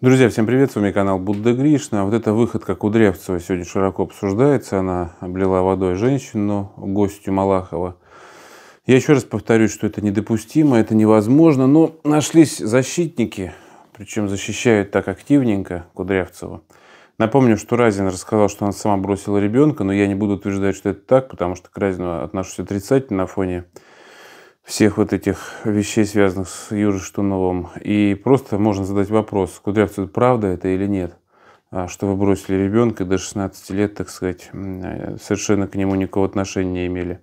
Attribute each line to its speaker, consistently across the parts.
Speaker 1: Друзья, всем привет, с вами канал Будда Гришна. Вот эта выходка Кудрявцева сегодня широко обсуждается. Она облила водой женщину, гостью Малахова. Я еще раз повторюсь, что это недопустимо, это невозможно, но нашлись защитники, причем защищают так активненько Кудрявцева. Напомню, что Разин рассказал, что она сама бросила ребенка, но я не буду утверждать, что это так, потому что к Разину отношусь отрицательно на фоне всех вот этих вещей, связанных с Юрой Штуновым. И просто можно задать вопрос, Кудрявцев, правда это или нет? А, что вы бросили ребенка до 16 лет, так сказать, э, совершенно к нему никакого отношения не имели.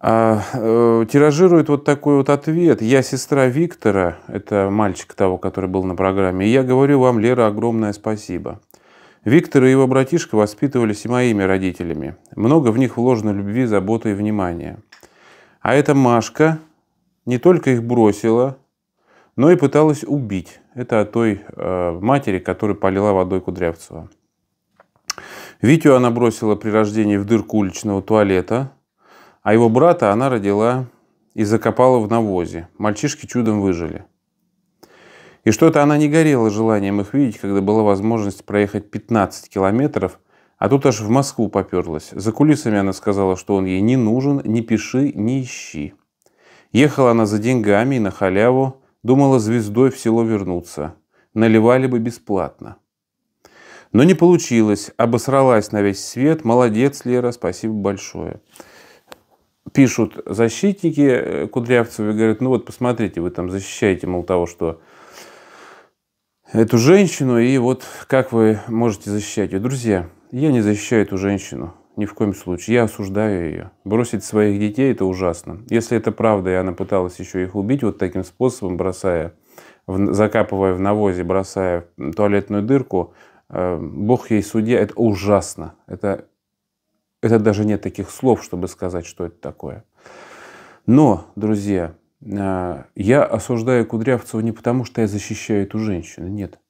Speaker 1: А, э, тиражирует вот такой вот ответ. Я сестра Виктора, это мальчик того, который был на программе, и я говорю вам, Лера, огромное спасибо. Виктор и его братишка воспитывались и моими родителями. Много в них вложено любви, заботы и внимания. А эта Машка не только их бросила, но и пыталась убить. Это о той э, матери, которая полила водой Кудрявцева. Витю она бросила при рождении в дырку уличного туалета, а его брата она родила и закопала в навозе. Мальчишки чудом выжили. И что-то она не горела желанием их видеть, когда была возможность проехать 15 километров – а тут аж в Москву поперлась. За кулисами она сказала, что он ей не нужен, не пиши, не ищи. Ехала она за деньгами и на халяву, думала звездой в село вернуться. Наливали бы бесплатно. Но не получилось, обосралась на весь свет. Молодец, Лера, спасибо большое. Пишут защитники э, Кудрявцеву и говорят, ну вот посмотрите, вы там защищаете, мол, того, что эту женщину, и вот как вы можете защищать ее. Друзья, я не защищаю эту женщину. Ни в коем случае. Я осуждаю ее. Бросить своих детей – это ужасно. Если это правда, и она пыталась еще их убить вот таким способом, бросая, закапывая в навозе, бросая в туалетную дырку, э, Бог ей судья, это ужасно. Это, это даже нет таких слов, чтобы сказать, что это такое. Но, друзья, э, я осуждаю Кудрявцева не потому, что я защищаю эту женщину. Нет.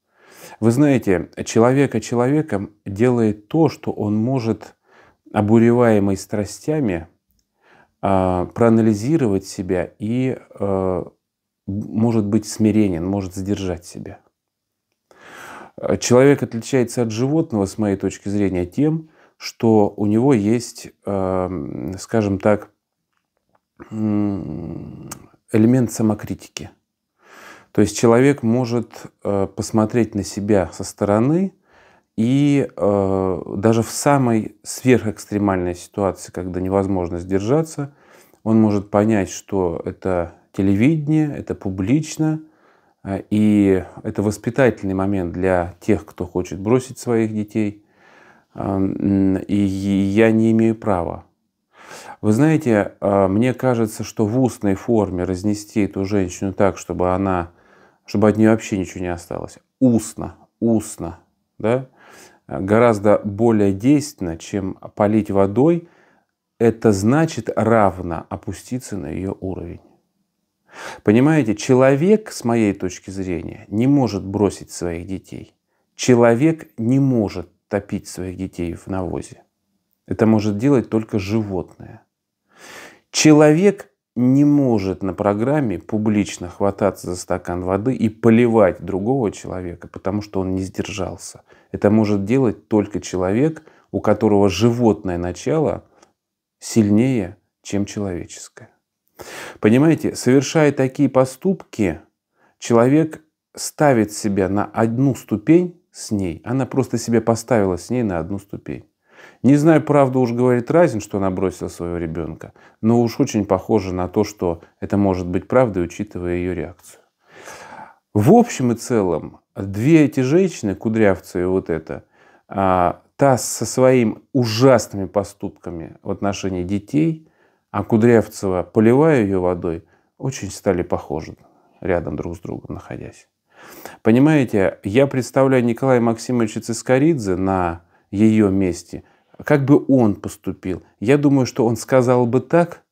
Speaker 1: Вы знаете, человека человеком делает то, что он может, обуреваемый страстями, а, проанализировать себя и а, может быть смиренен, может сдержать себя. А, человек отличается от животного, с моей точки зрения, тем, что у него есть, скажем так, элемент самокритики – то есть человек может э, посмотреть на себя со стороны и э, даже в самой сверхэкстремальной ситуации, когда невозможно сдержаться, он может понять, что это телевидение, это публично, э, и это воспитательный момент для тех, кто хочет бросить своих детей. И я не имею права. Вы знаете, мне кажется, что в устной форме разнести эту женщину так, чтобы она чтобы от нее вообще ничего не осталось. Устно, устно, да? Гораздо более действенно, чем полить водой, это значит равно опуститься на ее уровень. Понимаете, человек, с моей точки зрения, не может бросить своих детей. Человек не может топить своих детей в навозе. Это может делать только животное. Человек не может на программе публично хвататься за стакан воды и поливать другого человека, потому что он не сдержался. Это может делать только человек, у которого животное начало сильнее, чем человеческое. Понимаете, совершая такие поступки, человек ставит себя на одну ступень с ней. Она просто себя поставила с ней на одну ступень. Не знаю, правду уж говорит Разин, что она бросила своего ребенка, но уж очень похоже на то, что это может быть правдой, учитывая ее реакцию. В общем и целом, две эти женщины, кудрявцы и вот это, а, та со своими ужасными поступками в отношении детей, а Кудрявцева, поливая ее водой, очень стали похожи рядом друг с другом находясь. Понимаете, я представляю Николая Максимовича Цискоридзе на ее месте, как бы он поступил? Я думаю, что он сказал бы так,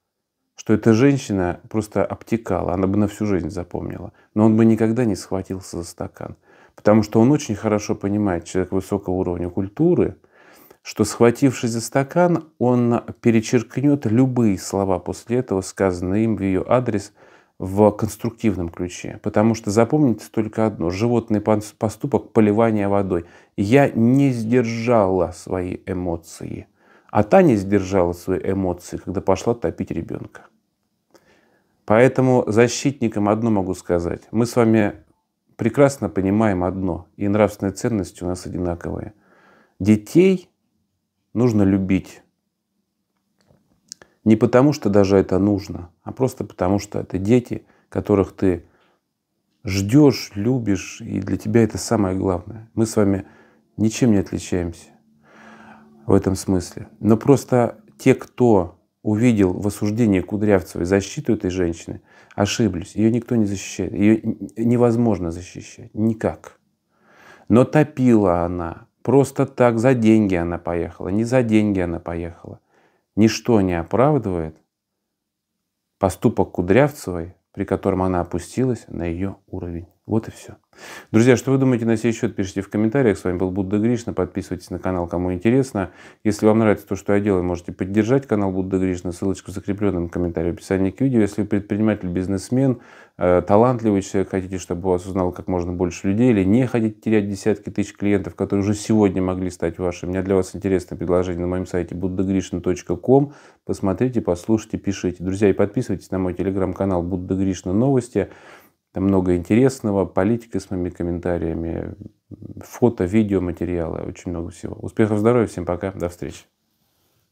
Speaker 1: что эта женщина просто обтекала, она бы на всю жизнь запомнила. Но он бы никогда не схватился за стакан. Потому что он очень хорошо понимает, человек высокого уровня культуры, что схватившись за стакан, он перечеркнет любые слова после этого, сказанные им в ее адрес – в конструктивном ключе. Потому что запомните только одно. Животный поступок поливания водой. Я не сдержала свои эмоции. А та не сдержала свои эмоции, когда пошла топить ребенка. Поэтому защитникам одно могу сказать. Мы с вами прекрасно понимаем одно. И нравственные ценности у нас одинаковые. Детей нужно любить. Не потому, что даже это нужно, а просто потому, что это дети, которых ты ждешь, любишь, и для тебя это самое главное. Мы с вами ничем не отличаемся в этом смысле. Но просто те, кто увидел в осуждении Кудрявцевой защиту этой женщины, ошиблись. Ее никто не защищает. Ее невозможно защищать. Никак. Но топила она. Просто так, за деньги она поехала. Не за деньги она поехала. Ничто не оправдывает поступок Кудрявцевой, при котором она опустилась на ее уровень. Вот и все. Друзья, что вы думаете на сей счет, пишите в комментариях. С вами был Будда Гришна. Подписывайтесь на канал, кому интересно. Если вам нравится то, что я делаю, можете поддержать канал Будда Гришна. Ссылочка в закрепленном комментарии в описании к видео. Если вы предприниматель, бизнесмен, э, талантливый человек, хотите, чтобы вас узнало как можно больше людей, или не хотите терять десятки тысяч клиентов, которые уже сегодня могли стать вашими, у меня для вас интересное предложение на моем сайте buddhagrishna.com. Посмотрите, послушайте, пишите. Друзья, и подписывайтесь на мой телеграм-канал Будда Гришна Новости. Там много интересного, политика с моими комментариями, фото, видео, материалы, очень много всего. Успехов, здоровья, всем пока, до встречи.